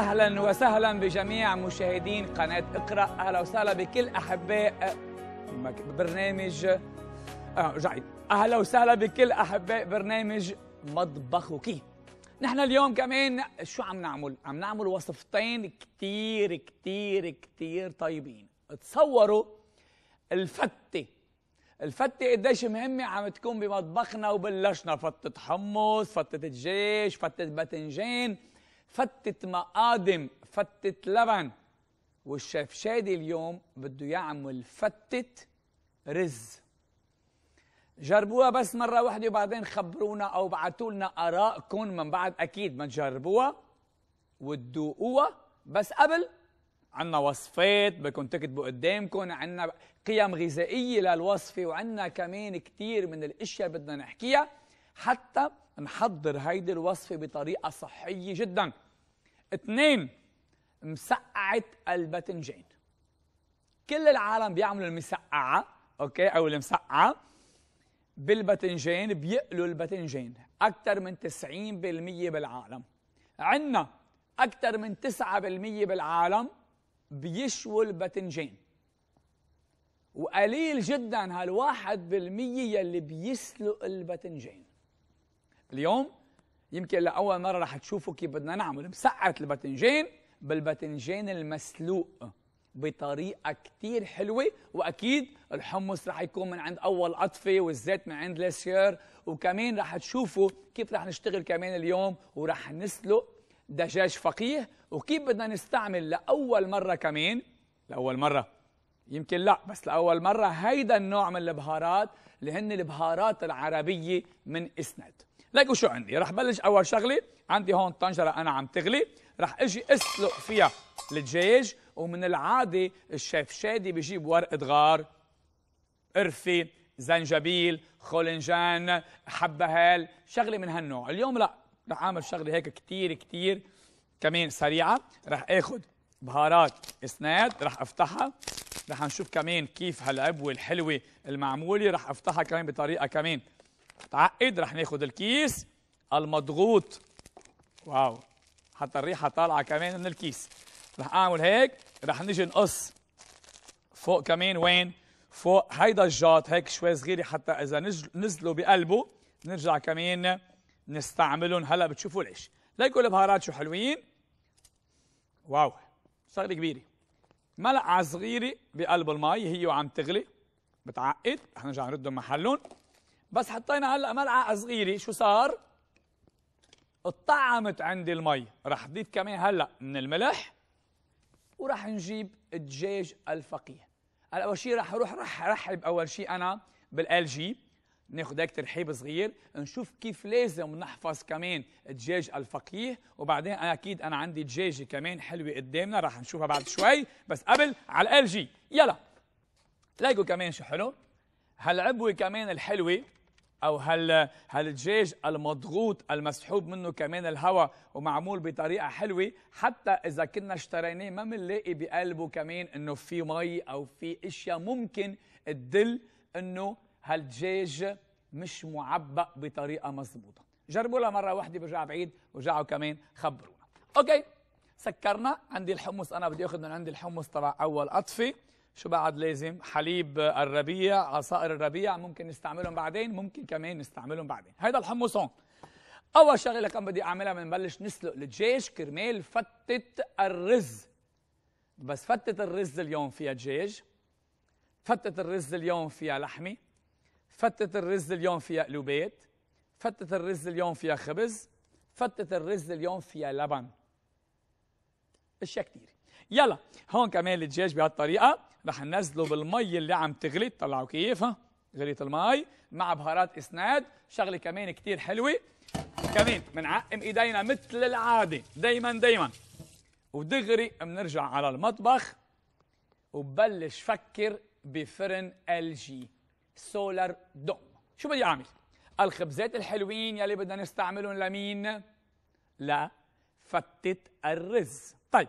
اهلا وسهلا بجميع مشاهدين قناه اقرا اهلا وسهلا بكل احباء أه، برنامج رجعي أه، اهلا وسهلا بكل احباء برنامج مطبخك نحن اليوم كمان شو عم نعمل عم نعمل وصفتين كتير كتير كتير طيبين تصوروا الفته الفتة قديش مهمة عم تكون بمطبخنا وبلشنا فتة حمص فتة دجاج فتة باذنجان فتت مقادم فتت لبن والشيف شادي اليوم بده يعمل فتت رز جربوها بس مرة واحدة وبعدين خبرونا أو بعتوا لنا آرائكم من بعد أكيد ما تجربوها وتذوقوها بس قبل عنا وصفات بدكم تكتبوا قدامكم عنا قيم غذائية للوصفة وعنا كمان كتير من الأشياء بدنا نحكيها حتى نحضر هيدي الوصفة بطريقة صحية جدا اثنين مسقعة الباذنجان كل العالم بيعملوا المسقعة اوكي او المسقعة بالباذنجان بيقلوا الباذنجان اكثر من 90% بالعالم عندنا اكثر من 9% بالعالم بيشووا الباذنجان وقليل جدا هالواحد بالمية يلي بيسلق الباذنجان اليوم يمكن لأول مرة رح تشوفوا كيف بدنا نعمل مسقعة الباذنجان بالباذنجان المسلوق بطريقة كتير حلوة وأكيد الحمص رح يكون من عند أول قطفة والزيت من عند لاسيور وكمان رح تشوفوا كيف رح نشتغل كمان اليوم ورح نسلق دجاج فقيه وكيف بدنا نستعمل لأول مرة كمان لأول مرة يمكن لا بس لأول مرة هيدا النوع من البهارات اللي هن البهارات العربية من إسند لقوا شو عندي رح بلش اول شغله عندي هون طنجره انا عم تغلي رح اجي اسلق فيها الدجاج ومن العاده الشيف شادي بجيب ورقه غار قرفه زنجبيل خولنجان حبهال شغله من هالنوع اليوم لا رح اعمل شغله هيك كتير كتير كمان سريعه رح اخذ بهارات اسناد رح افتحها رح نشوف كمان كيف هالعبوه الحلوه المعموله رح افتحها كمان بطريقه كمان اتعقد رح ناخد الكيس المضغوط واو حتى الريحه طالعه كمان من الكيس رح اعمل هيك رح نيجي نقص فوق كمان وين فوق هيدا الجاط هيك شوي صغيره حتى اذا نزلوا بقلبه نرجع كمان نستعملهم هلا بتشوفوا ليش ليكوا البهارات شو حلوين واو شغله كبيره ملعقه صغيره بقلب المي هي وعم تغلي بتعقد رح نرجع نردهم محلهم بس حطينا هلا ملعقه صغيره شو صار اتطعمت عندي المي رح اضيف كمان هلا من الملح ورح نجيب الدجاج الفقيه هلا اول شيء رح اروح رح رحب اول شيء انا بالال جي ناخذ هيك ترحيب صغير نشوف كيف لازم نحفظ كمان الدجاج الفقيه وبعدين انا اكيد انا عندي دجاجه كمان حلوه قدامنا رح نشوفها بعد شوي بس قبل على الال جي يلا تلاقوا كمان شو حلو هالعبوه كمان الحلوه او هل هالدجاج المضغوط المسحوب منه كمان الهواء ومعمول بطريقه حلوه حتى اذا كنا اشتريناه ما بنلاقي بقلبه كمان انه في مي او في اشياء ممكن تدل انه هالدجاج مش معبأ بطريقه مضبوطه جربوا لها مره واحده برجع بعيد ورجعوا كمان خبرونا اوكي سكرنا عندي الحمص انا بدي اخذ من عندي الحمص تبع اول اطفي شو بعد لازم حليب الربيع عصائر الربيع ممكن نستعملهم بعدين ممكن كمان نستعملهم بعدين هيدا الحمصون اول شغله كان بدي اعملها بنبلش نسلق الدجاج كرمال فتت الرز بس فتت الرز اليوم فيها دجاج فتت الرز اليوم فيها لحمه فتت الرز اليوم فيها قلوبات فتت الرز اليوم فيها خبز فتت الرز اليوم فيها لبن اشياء كثير يلا هون كمان الدجاج بهالطريقه راح ننزله بالمي اللي عم تغلي طلعوا كيفها غليت المي مع بهارات اسناد شغله كمان كثير حلوه كمان بنعقم ايدينا مثل العاده دايما دايما ودغري بنرجع على المطبخ وببلش فكر بفرن ال جي سولار دوم شو بدي اعمل الخبزات الحلوين يلي بدنا نستعملهم لمين لفتة الرز طيب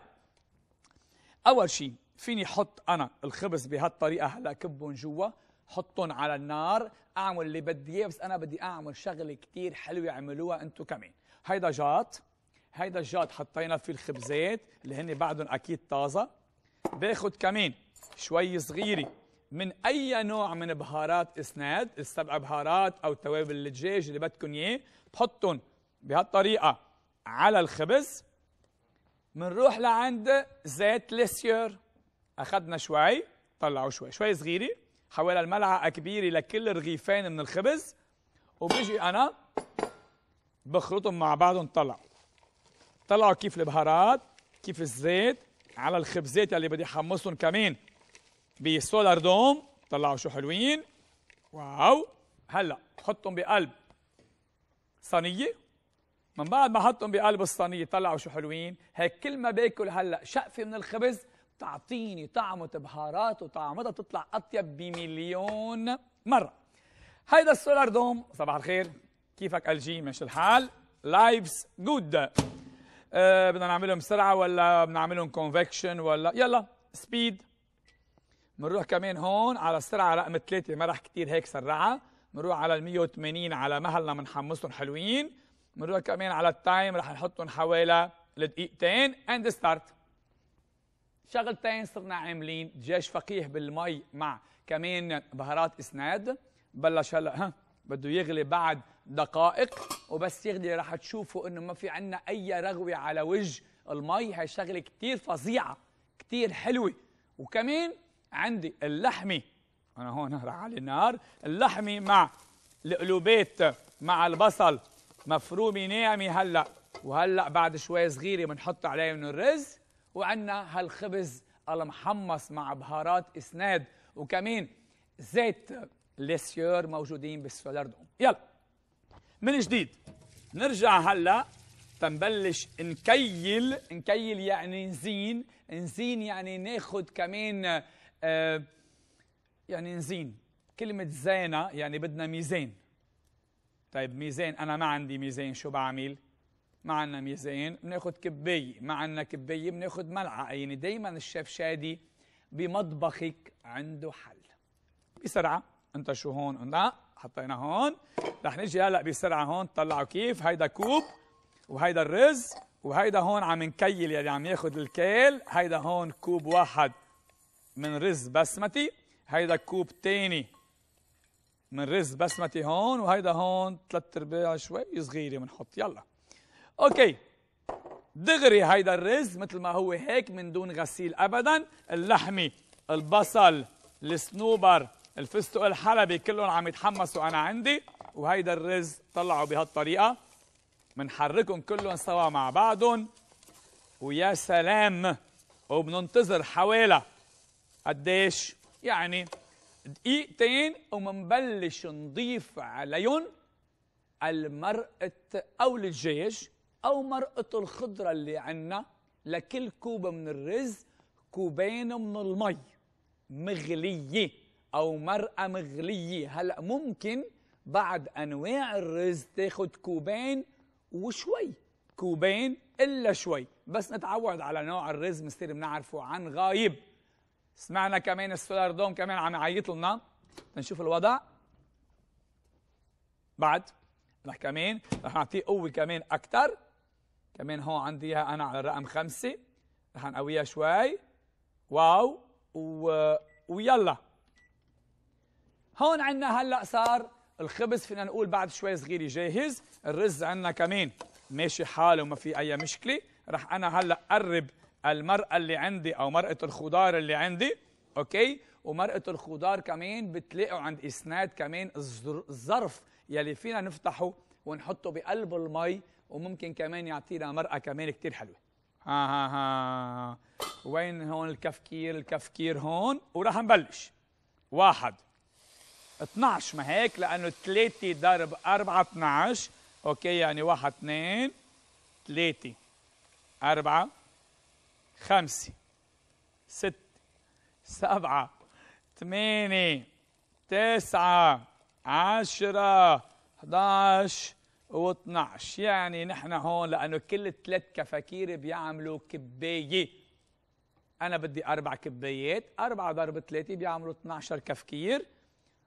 اول شيء فيني حط أنا الخبز بهالطريقة هلا كبهم جوا حطهم على النار أعمل اللي بدي إياه بس أنا بدي أعمل شغلة كثير حلوة اعملوها أنتم كمان هيدا جات هيدا الجات حطينا فيه الخبزات اللي هن بعدهم أكيد طازة باخذ كمان شوي صغيرة من أي نوع من بهارات إسناد السبع بهارات أو توابل الدجاج اللي بدكم إياه بحطهم بهالطريقة على الخبز منروح لعند زيت لسيور أخذنا شوي طلعوا شوي شوي صغيرة حوالي الملعقة كبيرة لكل رغيفين من الخبز وبيجي أنا بخلطهم مع بعضهم طلعوا طلعوا كيف البهارات كيف الزيت على الخبزات اللي بدي حمصهم كمان بسولار دوم طلعوا شو حلوين واو هلا حطهم بقلب صينيه من بعد ما حطهم بقلب الصينيه طلعوا شو حلوين هيك كل ما باكل هلا شقفه من الخبز تعطيني طعمة بهارات وطعمتها تطلع أطيب بمليون مرة هيدا السولار دوم صباح الخير كيفك الجي ماشي الحال لايفز جود أه بدنا نعملهم بسرعة ولا بنعملهم كونفكشن ولا يلا سبيد بنروح كمان هون على السرعة رقم ثلاثة ما راح كتير هيك سرعها بنروح على ال 180 على مهلنا بنحمصهم حلوين بنروح كمان على التايم راح نحطهم حوالي لدقيقتين اند ستارت شغلتين صرنا عاملين دجاج فقيه بالمي مع كمان بهارات اسناد بلش هلا ها بده يغلي بعد دقائق وبس يغلي رح تشوفوا انه ما في عنا اي رغوه على وجه المي هي شغله كثير فظيعه كثير حلوه وكمان عندي اللحمه انا هون رح على النار اللحمه مع القلوبات مع البصل مفرومه ناعمه هلا وهلا بعد شوي صغيره بنحط عليهم الرز وعندنا هالخبز المحمص مع بهارات اسناد وكمان زيت ليسيور موجودين بالسولردوم يلا من جديد نرجع هلا تنبلش نكيل نكيل يعني نزين نزين يعني ناخذ كمان آه يعني نزين كلمة زينة يعني بدنا ميزان طيب ميزان أنا ما عندي ميزان شو بعمل؟ معنا ميزين بناخد كبية معنا كبية بناخد ملعقة يعني دايما الشيف شادي بمطبخك عنده حل بسرعة انت شو هون لا حطينا هون رح نجي هلا بسرعة هون طلعوا كيف هيدا كوب وهيدا الرز وهيدا هون عم نكيل يلي يعني عم ياخد الكيل هيدا هون كوب واحد من رز بسمتي هيدا كوب تاني من رز بسمتي هون وهيدا هون ثلاث ارباع شوي صغيره بنحط يلا اوكي دغري هيدا الرز مثل ما هو هيك من دون غسيل ابدا اللحمه البصل الصنوبر الفستق الحلبي كلهم عم يتحمسوا انا عندي وهيدا الرز طلعوا بهالطريقه بنحركهم كلهم سوا مع بعضهم ويا سلام وبننتظر حوالي قديش يعني دقيقتين ومنبلش نضيف عليهم المرقة أو الدجاج أو مرقة الخضرة اللي عنا لكل كوب من الرز كوبين من المي مغلية أو مرقة مغلية هلأ ممكن بعد أنواع الرز تاخد كوبين وشوي كوبين إلا شوي بس نتعود على نوع الرز مستير بنعرفه عن غايب سمعنا كمان السولار دوم كمان عم يعيط لنا نشوف الوضع بعد رح كمان رح نعطيه قوه كمان اكثر كمان هون عندي اياها انا على رقم خمسة رح نقويها شوي واو و... ويلا هون عندنا هلا صار الخبز فينا نقول بعد شوي صغيره جاهز الرز عندنا كمان ماشي حاله وما في اي مشكله رح انا هلا قرب المرقه اللي عندي او مرقه الخضار اللي عندي اوكي ومرقه الخضار كمان بتلاقوا عند اسناد كمان الظرف يلي فينا نفتحه ونحطه بقلب المي وممكن كمان يعطينا مرأة كمان كتير حلوة ها ها ها وين هون الكفكير الكفكير هون وراح نبلش واحد 12 ما هيك لأنه ثلاثة ضرب أربعة 12 أوكي يعني واحد اثنين ثلاثة أربعة خمسة ست سبعة ثمانية تسعة عشرة 11 و12 يعني نحن هون لأنه كل ثلاث كفاكير بيعملوا كباية أنا بدي أربع كبايات أربعة ضرب ثلاثة بيعملوا 12 كفكير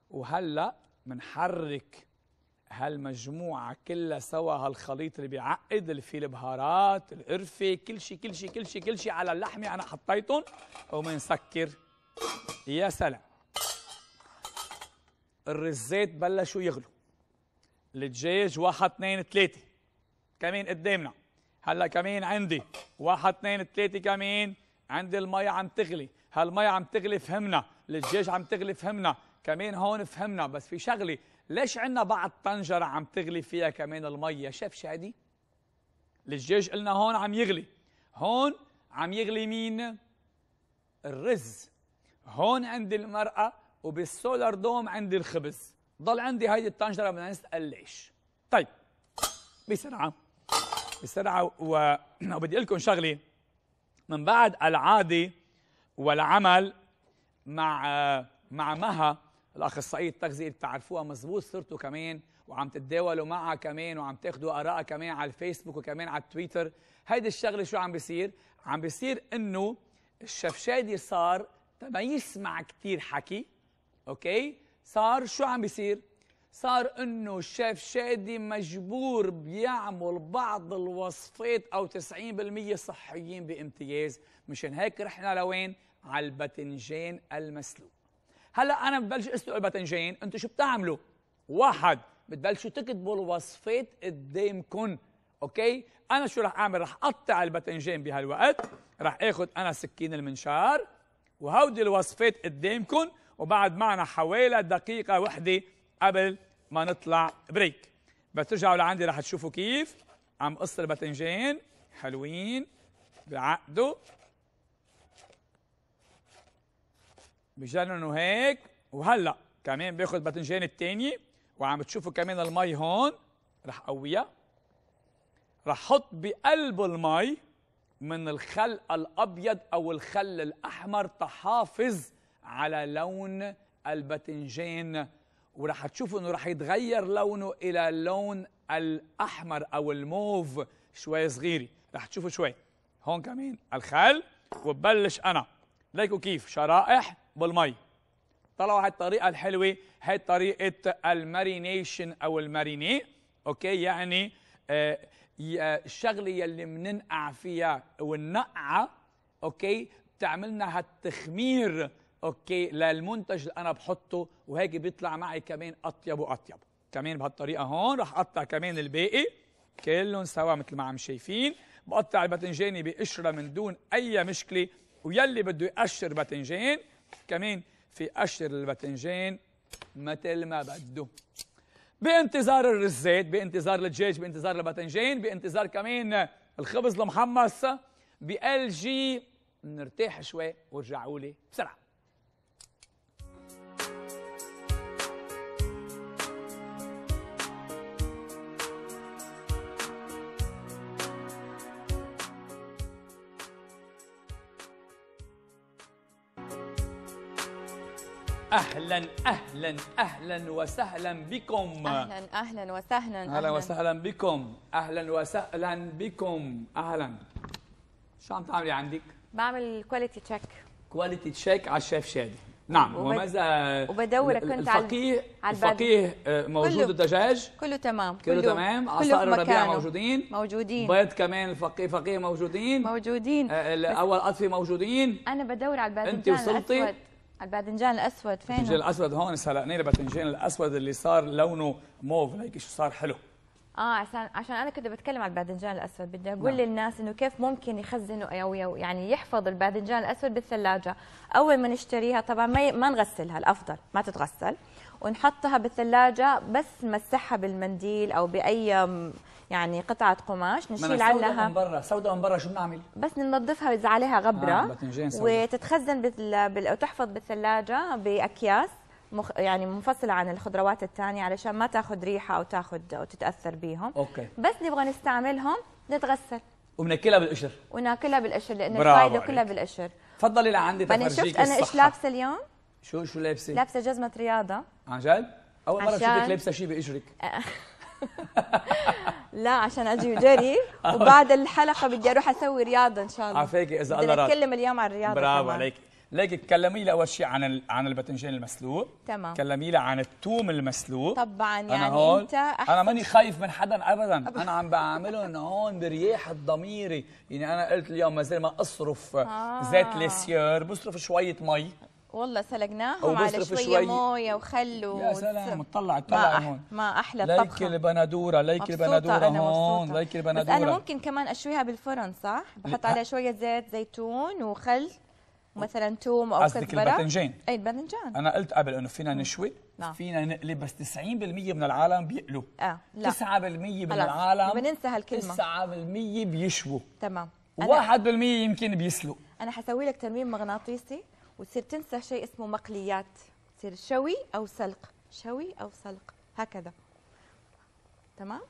وهلأ بنحرك هالمجموعة كلها سوا هالخليط اللي بيعقد اللي فيه البهارات القرفة كل شيء كل شيء كل شيء كل شيء على اللحمة أنا حطيتهم ومنسكر يا سلام الرزات بلشوا يغلوا الدجاج واحد اثنين ثلاثة كمان قدامنا هلا كمان عندي واحد اثنين ثلاثة كمان عندي المي عم تغلي هالمي عم تغلي فهمنا الدجاج عم تغلي فهمنا كمان هون فهمنا بس في شغلة ليش عندنا بعد طنجرة عم تغلي فيها كمان المي يا شيف شادي الدجاج قلنا هون عم يغلي هون عم يغلي مين الرز هون عندي المرأة وبالسولار دوم عندي الخبز ضل عندي هيدي الطنجره بدنا نسال ليش طيب بسرعه بسرعه و... وبدي لكم شغله من بعد العاده والعمل مع مع مها الاخصائيه التغذيه بتعرفوها مزبوط صرتوا كمان وعم تتداولوا معها كمان وعم تاخذوا اراء كمان على الفيسبوك وكمان على التويتر هيدي الشغله شو عم بيصير عم بيصير انه الشفشادي صار ما يسمع كثير حكي اوكي صار شو عم بيصير صار انه الشيف شادي مجبور بيعمل بعض الوصفات او 90% صحيين بامتياز مشان هيك رحنا لوين على الباذنجان المسلوق هلا انا ببلش اسلق الباذنجان انتم شو بتعملوا واحد بتبلشوا تكتبوا الوصفات قدامكم اوكي انا شو رح اعمل رح اقطع الباذنجان بهالوقت رح اخذ انا سكين المنشار وهودي الوصفات قدامكم وبعد معنا حوالي دقيقة وحدة قبل ما نطلع بريك بس ترجعوا لعندي رح تشوفوا كيف عم قص الباذنجان حلوين بعقدوا بجننوا هيك وهلا كمان باخذ باذنجان الثانية وعم تشوفوا كمان المي هون رح قويها رح حط بقلب المي من الخل الابيض او الخل الاحمر تحافظ على لون البتنجين وراح تشوفوا انه راح يتغير لونه الى اللون الاحمر او الموف شوي صغيري راح تشوفوا شوي هون كمان الخل وببلش انا ليكوا كيف شرائح بالمي طلعوا هاي الطريقه الحلوه هاي طريقه المارينيشن او الماريني اوكي يعني آه، آه، الشغله يلي بننقع فيها والنقعه اوكي بتعملنا هالتخمير اوكي للمنتج اللي انا بحطه وهيك بيطلع معي كمان اطيب واطيب كمان بهالطريقه هون رح اقطع كمان الباقي كلهم سوا مثل ما عم شايفين بقطع الباذنجاني بقشره من دون اي مشكله ويلي بده يقشر باذنجان كمان في قشر الباذنجان مثل ما بده بانتظار الرزات بانتظار الدجاج بانتظار الباذنجان بانتظار كمان الخبز المحمص بقلجي نرتاح شوي ورجعوا لي بسرعه اهلا اهلا اهلا وسهلا بكم اهلا اهلا وسهلا اهلا وسهلا بكم اهلا وسهلا بكم اهلا شو عم تعملي عندك؟ بعمل كواليتي تشيك كواليتي تشيك على الشيف شادي نعم وبد... وماذا وبدور كنت الفقيه على الفقيه آه، موجود كله الدجاج كله تمام كله, كله تمام عصائر الربيع موجودين موجودين بيض كمان الفقيه فقيه موجودين موجودين آه، آه، اول اطفي موجودين انا بدور على الباذنجان انت وصلتي الباذنجان الاسود فين الباذنجان الاسود هون سلقناه الباذنجان الاسود اللي صار لونه موف هيك شو صار حلو اه عشان عشان انا كنت بتكلم عن الباذنجان الاسود بدي اقول نعم. للناس انه كيف ممكن يخزنوا او يعني يحفظ الباذنجان الاسود بالثلاجه اول ما نشتريها طبعا ما ما نغسلها الافضل ما تتغسل ونحطها بالثلاجه بس نمسحها بالمنديل او باي يعني قطعه قماش نشيل سوداء من برا سوداء من برا شو بنعمل بس ننظفها بنزع عليها غبره آه وتتخزن بال... وتحفظ بالثلاجه باكياس مخ... يعني منفصله عن الخضروات الثانيه علشان ما تاخذ ريحه او تاخذ او تتاثر بيهم أوكي. بس نبغى نستعملهم نتغسل وبناكلها بالقشر وناكلها بالقشر لانه الفائده كلها بالقشر تفضلي لعندي تفرجيك انا شفت انا ايش لابسه اليوم شو شو لابسه لابسه جزمه رياضه عن جد اول مره شفتك لابسه شيء بقشرك لا عشان اجي جري وبعد الحلقه بدي اروح اسوي رياضه ان شاء الله عافاك اذا الله راد نتكلم اليوم عن الرياضه برافو عليك ليك كلمي لي اول شيء عن عن الباذنجان المسلوق تمام كلمي لي عن الثوم المسلوق طبعا يعني أنا هون انت أحسن انا ماني خايف من حدا ابدا انا عم بعملهم هون برياحه ضميري يعني انا قلت اليوم ما زال ما اصرف آه. زيت ليسير بصرف شويه مي والله سلقناهم على شويه شوي. مويه وخل و... يا سلام تطلع تطلع هون ما احلى طبخه ليك البندوره ليك البندوره هون ليك البندوره انا ممكن كمان اشويها بالفرن صح بحط عليها شويه زيت زيتون وخل مثلا توم او كزبره قصدك الباذنجان اي الباذنجان انا قلت قبل انه فينا نشوي نعم. فينا نقلب بس 90% من العالم بيقلوا اه لا 9% من العالم بننسى هالكلمه 9% بيشووا تمام 1% يمكن بيسلق انا حسوي لك ترميم مغناطيسي وتصير تنسى شيء اسمه مقليات تصير شوي او سلق شوي او سلق هكذا تمام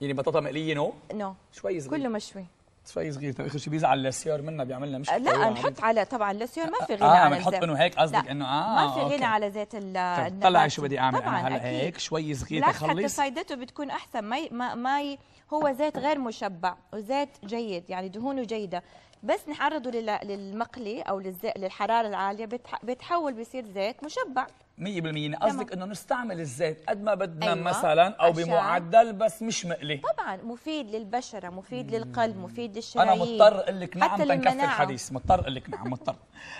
يعني بطاطا مقليه نو نو شوي صغير كله مشوي شوي صغير طيب اخر شيء بيزعل للسيار منا بيعمل لنا مشكله لا نحط يعني. على طبعا للسيار ما في آه، غنى آه عن الزيت بنحط انه هيك قصدك انه اه ما في غنى على زيت ال طيب، طلعي شو بدي اعمل طبعا هلا هيك شوي صغير تخلص حتى فائدته بتكون احسن ما ما, ما هو زيت غير مشبع وزيت جيد يعني دهونه جيده بس نعرضه للمقلي او للحراره العاليه بتحول بيصير زيت مشبع 100% قصدك انه نستعمل الزيت قد ما بدنا أيوة. مثلا او عشان. بمعدل بس مش مقلي طبعا مفيد للبشره مفيد مم. للقلب مفيد للشرايين انا مضطر اقول لك نعم تنكفي الحديث مضطر اقول لك نعم مضطر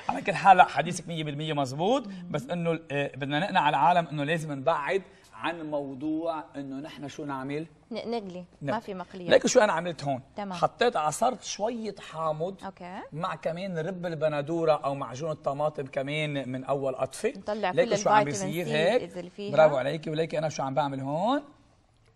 على كل حال حديثك 100% مزبوط بس انه آه، بدنا نقنع العالم انه لازم نبعد عن موضوع انه نحن شو نعمل؟ نقلي ما في مقليه ليك شو انا عملت هون؟ تمام. حطيت عصرت شويه حامض أوكي. مع كمان رب البندوره او معجون الطماطم كمان من اول قطفه نطلع كل شو عم بيصير هيك برافو عليكي وليكي انا شو عم بعمل هون؟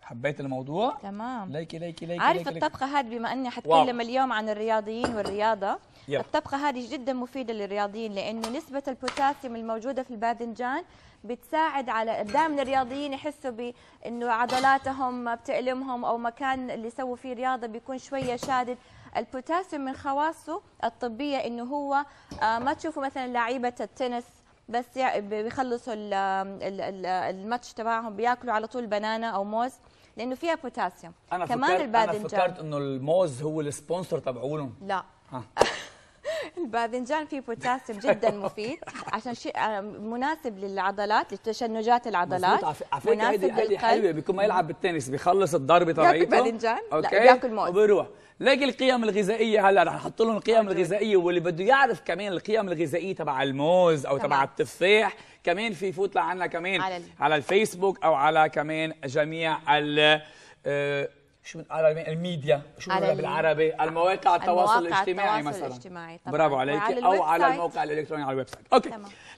حبيت الموضوع تمام ليكي ليكي ليكي عارف ليكي الطبخه هذه بما اني حتكلم اليوم عن الرياضيين والرياضه يب. الطبخه هذه جدا مفيده للرياضيين لانه نسبه البوتاسيوم الموجوده في الباذنجان بتساعد على دائما الرياضيين يحسوا بانه عضلاتهم بتألمهم او مكان اللي يسووا فيه رياضه بيكون شويه شادد البوتاسيوم من خواصه الطبيه انه هو آه، ما تشوفوا مثلا لعيبه التنس بس بيخلصوا الماتش تبعهم بياكلوا على طول بنانا او موز لانه فيها بوتاسيوم كمان فكرت البادنجان انا فكرت انه الموز هو السبونسر تبعولهم لا آه. الباذنجان فيه بوتاسيوم جدا مفيد عشان شيء آه، مناسب للعضلات لتشنجات العضلات مفروض. مناسب للقلب حلوه بيكون ما يلعب بالتنس بيخلص الضربه تبعيته باذنجان اوكي بياكل موز وبيروح لاقي القيم الغذائيه هلا رح نحط لهم القيم الغذائيه واللي بده يعرف كمان القيم الغذائيه تبع الموز او تبع التفاح كمان في يفوت لعنا كمان على, على الفيسبوك او على كمان جميع ال آه، شو على الميديا شو على بالعربي المواقع التواصل المواقع الاجتماعي التواصل مثلا الاجتماعي طبعا. برافو عليك او على الموقع الالكتروني على الويب سايت اوكي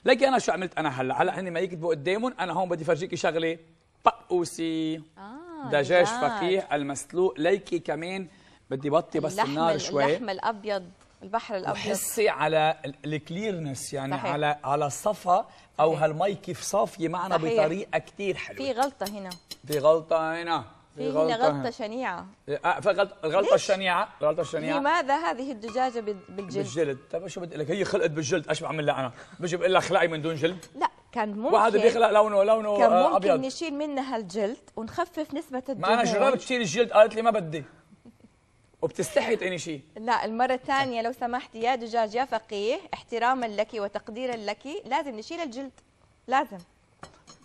لكن انا شو عملت انا هلا هلا هن ما يكتبوا قدامهم انا هون بدي فرجيكي شغله بقوسي آه دجاج فقيه المسلوق ليكي كمان بدي بطي بس النار شوي اللحم الابيض البحر الابيض وحسي على الكليرنس يعني صحيح. على على صفا او هالمي كيف صافيه معنا صحيح. بطريقه كثير حلوه في غلطه هنا في غلطه هنا فيه غلطة شنيعة إيه، آه فالغلطة الشنيعة الغلطة الشنيعة لماذا هذه الدجاجة بالجلد؟ بالجلد طيب شو بدي لك هي خلقت بالجلد ايش بعمل لها أنا؟ بجي بقول لها خلقي من دون جلد؟ لا كان ممكن واحد بيخلق لونه لونه كان آه، ممكن أبيض. نشيل منها الجلد ونخفف نسبة الدهون ما أنا جربت شيل الجلد قالت لي ما بدي وبتستحي تقني شيء لا المرة الثانية لو سمحتي يا دجاج يا فقيه احتراما لك وتقديرا لك لازم نشيل الجلد لازم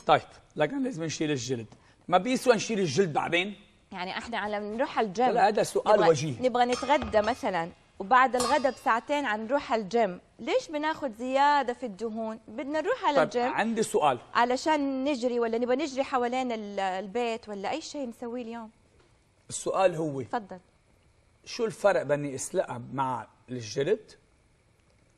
طيب لكن لازم نشيل الجلد ما بيسوى نشيل الجلد بعدين يعني احنا على نروح على الجيم هذا سؤال نبغى وجيه نبغى نتغدى مثلا وبعد الغداء بساعتين عن نروح على الجيم ليش بناخذ زياده في الدهون بدنا نروح على طيب، الجيم طيب عندي سؤال علشان نجري ولا نبغى نجري حوالين البيت ولا اي شيء نسويه اليوم السؤال هو تفضل شو الفرق بيني اسلقها مع الجلد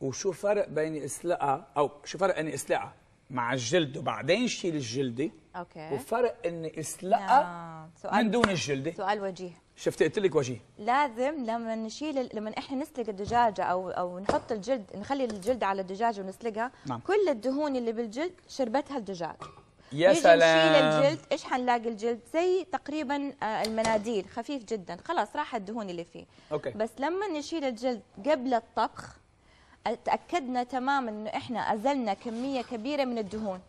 وشو فرق بيني اسلقها او شو فرق اني اسلقها مع الجلد وبعدين شيل الجلده اوكي وفرق اني اسلقها آه. نعم. سؤال من دون الجلده سؤال وجيه شفت قلت لك وجيه لازم لما نشيل لما احنا نسلق الدجاجه او او نحط الجلد نخلي الجلد على الدجاجه ونسلقها نعم. كل الدهون اللي بالجلد شربتها الدجاج يا نيجي سلام نشيل الجلد ايش حنلاقي الجلد زي تقريبا آه، المناديل خفيف جدا خلاص راح الدهون اللي فيه أوكي. بس لما نشيل الجلد قبل الطبخ تاكدنا تماما انه احنا ازلنا كميه كبيره من الدهون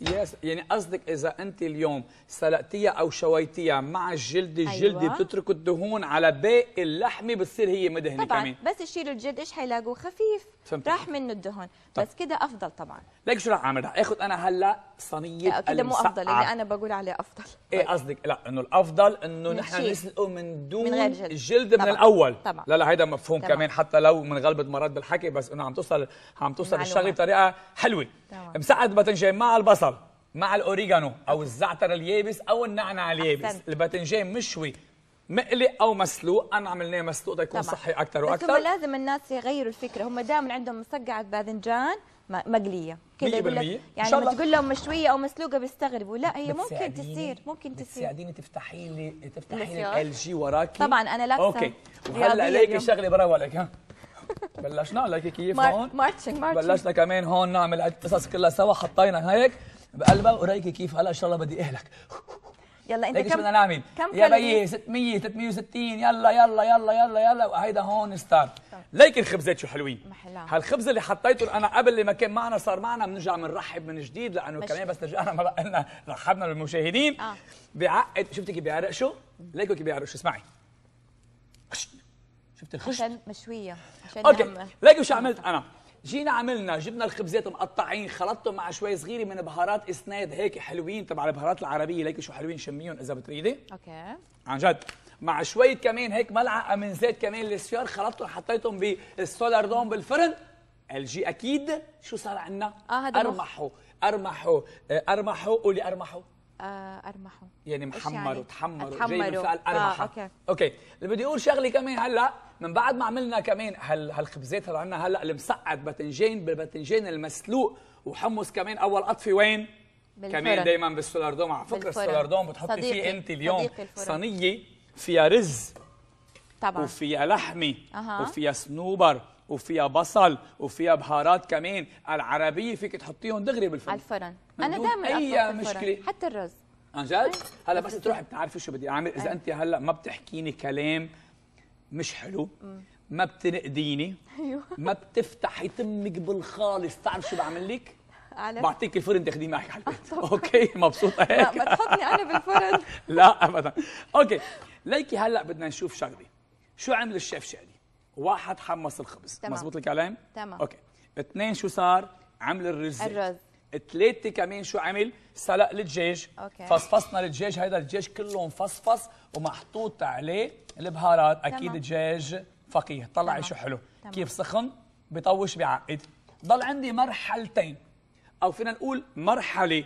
يس يعني قصدك اذا انت اليوم سلقتيها او شويتيها مع الجلد الجلد أيوة. بتترك الدهون على باقي اللحمه بتصير هي مدهنه طبعا كمان. بس يشيل الجلد ايش حيلاقوه خفيف راح منه الدهون طب. بس كده افضل طبعا ليك شو رح اعمل رح اخذ انا هلا صينيه لا اكيد مو افضل اللي يعني انا بقول عليه افضل ايه طيب. قصدك لا انه الافضل انه نحن نسلقه من دون من غير جلد, جلد من الاول طبعا لا لا هيدا مفهوم طبعا. كمان حتى لو من غلبه مرات بالحكي بس انه عم توصل عم توصل الشغله بطريقه حلوه طبعا. مسقط باذنجان مع البصل مع الاوريجانو او الزعتر اليابس او النعنع اليابس الباذنجان مشوي مقلي او مسلوق انا عملناه مسلوق تيكون صحي اكثر واكثر بس لازم الناس يغيروا الفكره هم دائما عندهم مسقعه باذنجان مقليه كده يقول لك يعني لما تقول لهم مشويه او مسلوقه بيستغربوا لا هي ممكن تصير ممكن تصير بتساعديني تفتحي لي تفتحي لي ال جي وراكي طبعا انا لابسه اوكي وهلا ليكي شغله برافو عليك ها بلشنا لك كيف هون مارتشنج مارتشنج بلشنا كمان هون نعمل القصص كلها سوا حطينا هيك بقلبها ورايك كيف هلا ان شاء الله بدي اهلك يلا انت كم كم كم يا بيي 600 360 يلا يلا يلا يلا يلا وهيدا هون ستارت طيب. ليك الخبزات شو حلوين هالخبز اللي حطيته انا قبل اللي ما كان معنا صار معنا بنرجع بنرحب من, من جديد لانه كمان بس رجعنا ما بقى لنا رحبنا بالمشاهدين آه. بعقد شفتي كيف بيعرقشوا ليكوا كيف بيعرقشوا اسمعي شفت الخشب عشان مشويه عشان اوكي ليكوا شو عملت انا جينا عملنا جبنا الخبزات مقطعين خلطتهم مع شوي صغيره من بهارات اسناد هيك حلوين تبع البهارات العربيه ليك شو حلوين شميهم اذا بتريدي اوكي عن جد مع شويه كمان هيك ملعقه من زيت كمان السيار خلطتهم حطيتهم دوم بالفرن الجي اكيد شو صار عندنا آه ارمحوا ارمحوا آه، ارمحوا قولي ارمحوا آه، ارمحوا يعني محمر يعني؟ وتحمر جاي من فعل آه، اوكي اوكي اللي بدي اقول شغله كمان هلا من بعد ما عملنا كمان هال هالخبزات اللي عندنا هلا المسقعد باذنجان بالباذنجان المسلوق وحمص كمان اول قطفه وين؟ بالفرن. كمان دائما بالسولاردوم على فكره السولاردوم بتحطي فيه انت اليوم صينيه فيها رز طبعا وفيها لحمه أه. وفيها صنوبر وفيها بصل وفيها بهارات كمان العربيه فيك تحطيهم دغري بالفرن الفرن انا دائما اي مشكله حتى الرز عن جد؟ هلا بس تروحي بتعرفي شو بدي اعمل اذا انت هلا ما بتحكيني كلام مش حلو ما بتنقديني أيوه. ما بتفتحي تمك بالخالص تعرف شو بعمل لك بعطيك الفرن تاخذيه معك على البيت اوكي مبسوطه هيك لا ما تحطني انا بالفرن لا ابدا اوكي ليكي هلا بدنا نشوف شغله شو عمل الشيف شادي واحد حمص الخبز مزبوط الكلام تمام اوكي اثنين شو صار عمل الرز الرز ثلاثة كمان شو عمل؟ سلق الدجاج فصفصنا الدجاج هيدا الدجاج كله مفصفص ومحطوط عليه البهارات اكيد تمام. دجاج فقيه طلعي شو حلو تمام. كيف سخن بطوش بعقد ضل عندي مرحلتين او فينا نقول مرحله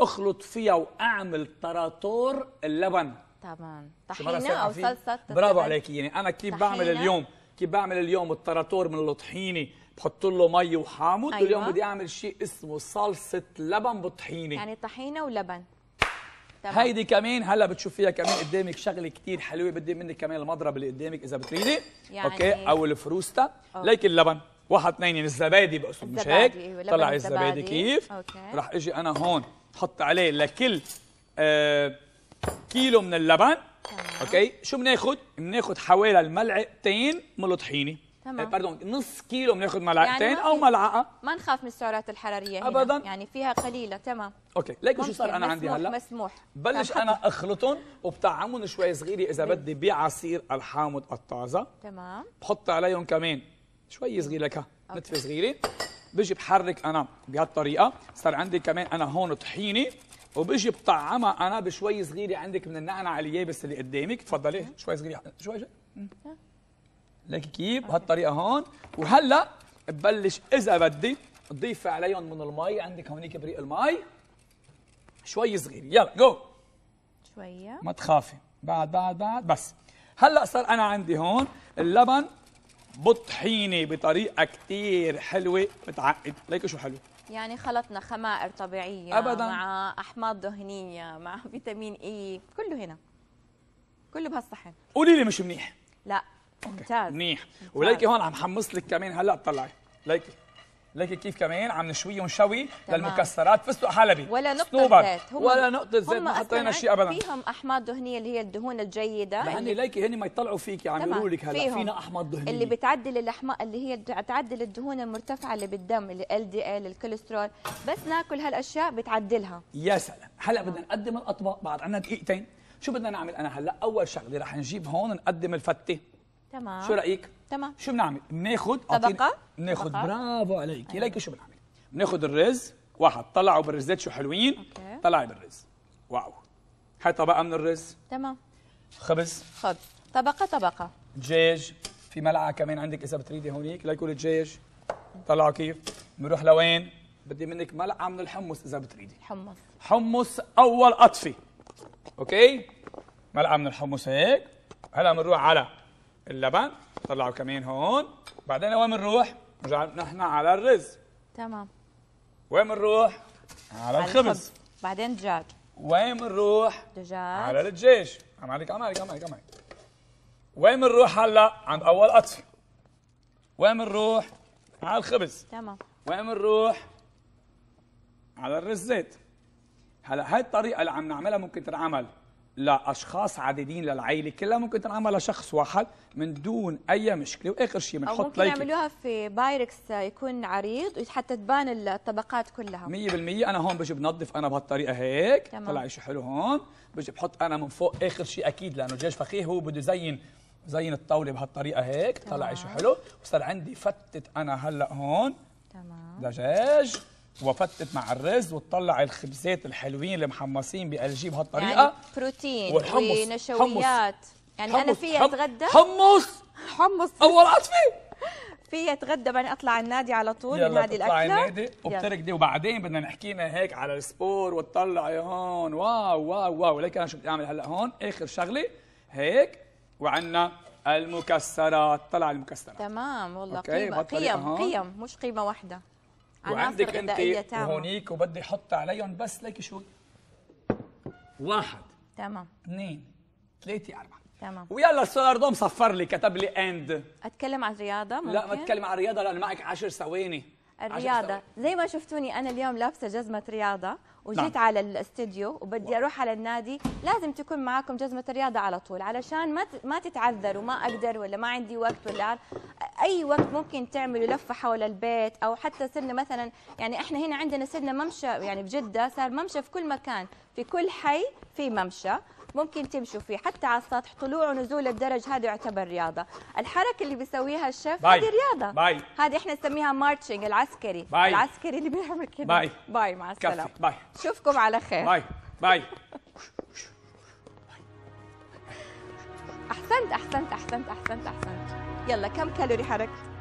اخلط فيها واعمل طراطور اللبن طبعا طحينه او صلصه برافو عليك يعني انا كيف بعمل اليوم كيف بعمل اليوم الطراطور من الطحينه بحط له مي وحامض أيوة. واليوم بدي اعمل شيء اسمه صلصه لبن بالطحينه يعني طحينه ولبن هيدي كمان هلا بتشوف فيها كمان قدامك شغله كثير حلوه بدي منك كمان المضرب اللي قدامك اذا بتريدي يعني اوكي او الفروستا ليك اللبن واحد اثنين يعني الزبادي بقصد مش هيك إيه، طلع الزبادي كيف أوكي. رح اجي انا هون حط عليه لكل آه كيلو من اللبن تمام. اوكي شو بناخذ بناخذ حوالي الملعقتين من الطحينه تمام باردون إيه، نص كيلو بناخذ ملعقتين يعني او ملعقه ما نخاف من السعرات الحراريه ابدا يعني فيها قليله تمام اوكي ليك شو صار انا عندي هلا مسموح بلش انا اخلطهم وبطعمهم شوي صغيره اذا بدي بعصير الحامض الطازه تمام بحط عليهم كمان شوي صغيره لك نتفه صغيره بجي بحرك انا بهالطريقه صار عندي كمان انا هون طحينه وبجي بطعمها انا بشوي صغيره عندك من النعنع اليابس اللي قدامك تفضلي شوي صغيره شوي شوي لك كيف بهالطريقه هون وهلا ببلش اذا بدي تضيف عليهم من المي عندك هونيك بريق المي شوي صغير يلا جو شويه ما تخافي بعد بعد بعد بس هلا صار انا عندي هون اللبن بطحيني بطريقه كثير حلوه بتعقد ليك شو حلو يعني خلطنا خمائر طبيعيه أبداً. مع احماض دهنيه مع فيتامين اي كله هنا كله بهالصحن قولي لي مش منيح لا ممتاز منيح وليكي هون عم حمص لك كمان هلا طلعي ليكي ليكي كيف كمان عم نشوي ونشوي للمكسرات فستق حلبي ولا نقطة زيت ولا نقطة زيت ما حطينا شيء ابدا فيهم احماض دهنية اللي هي الدهون الجيدة يعني ليكي هن ما يطلعوا فيكي يعني. عم يقولوا لك هلا فينا احماض دهنية اللي بتعدل الاحماض اللي هي بتعدل الدهون المرتفعة اللي بالدم اللي ال دي ال الكوليسترول بس ناكل هالاشياء بتعدلها يا سلام هلا بدنا نقدم الاطباق بعد عندنا دقيقتين شو بدنا نعمل انا هلا اول شغله رح نجيب هون نقدم الفته تمام شو رايك تمام شو بنعمل بناخذ طبقه بناخذ برافو عليك أيوة. ليك شو بنعمل بناخذ الرز واحد طلعوا بالرزات شو حلوين أوكي. طلعي بالرز واو هاي طبقه من الرز تمام خبز خبز طبقه طبقه دجاج في ملعقه كمان عندك اذا بتريدي هونيك ليكون الدجاج طلعوا كيف بنروح لوين بدي منك ملعقه من الحمص اذا بتريدي حمص حمص اول قطفه اوكي ملعقه من الحمص هيك هلا بنروح على اللبن طلعوا كمين هون بعدين وين بنروح؟ نحن على الرز تمام وين بنروح؟ على, على الخبز بعدين دجاج وين بنروح؟ دجاج على الدجاج عم عليك عم عليك عم عليك عم عليك وين بنروح هلا؟ عند اول قطفه وين بنروح؟ على الخبز تمام وين بنروح؟ على الرز زيت هلا هاي الطريقه اللي عم نعملها ممكن تنعمل لاشخاص عديدين للعائله كلها ممكن تنعمل لشخص واحد من دون اي مشكله واخر شيء بنحط ممكن يعملوها في بايركس يكون عريض حتى تبان الطبقات كلها 100% انا هون بجي بنظف انا بهالطريقه هيك طلع شيء حلو هون بجي بحط انا من فوق اخر شيء اكيد لانه جيش فخيه هو بده يزين زين الطاوله بهالطريقه هيك طلع شيء حلو وصار عندي فتت انا هلا هون تمام دجاج وفتت مع الرز وتطلع الخبزات الحلوين المحمصين بقلجيه بهالطريقه يعني بروتين ونشويات يعني حمص. انا فيها اتغدى حمص حمص اول عطفه فيها اتغدى بعدين اطلع النادي على طول يلا هذه الاكله يلا النادي وبتركضي وبعدين بدنا نحكينا هيك على السبور وتطلعي هون واو واو واو ليك انا شو بدي اعمل هلا هون اخر شغله هيك وعندنا المكسرات طلع المكسرات تمام والله قيمه قيم هون. قيم مش قيمه واحده وعندك انت هونيك وبدي احط عليهم بس ليك شو واحد تمام اثنين ثلاثة أربعة تمام ويلا السولار دوم صفر لي كتب لي اند اتكلم عن الرياضة ممكن؟ لا ما اتكلم عن الرياضة لأن معك 10 ثواني الرياضة زي ما شفتوني أنا اليوم لابسة جزمة رياضة وجيت نعم. على الاستديو وبدي اروح على النادي لازم تكون معاكم جزمه الرياضه على طول علشان ما ما تتعذروا ما اقدر ولا ما عندي وقت ولا اي وقت ممكن تعملوا لفه حول البيت او حتى صرنا مثلا يعني احنا هنا عندنا صرنا ممشى يعني بجده صار ممشى في كل مكان في كل حي في ممشى ممكن تمشوا فيه حتى على السطح طلوع ونزول الدرج هذا يعتبر رياضه الحركه اللي بيسويها الشيف هذه رياضه باي هذه احنا نسميها مارتشنج العسكري باي. العسكري اللي بيعمل كده باي باي مع السلامه باي اشوفكم على خير باي باي احسنت احسنت احسنت احسنت احسنت يلا كم كالوري حركت